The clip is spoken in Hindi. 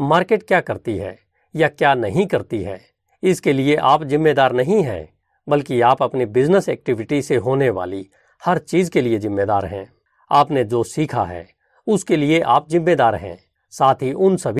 मार्केट क्या करती है या क्या नहीं करती है इसके लिए आप जिम्मेदार नहीं हैं बल्कि आप अपने बिजनेस एक्टिविटी से होने वाली हर चीज़ के लिए जिम्मेदार हैं आपने जो सीखा है उसके लिए आप जिम्मेदार हैं साथ ही उन सभी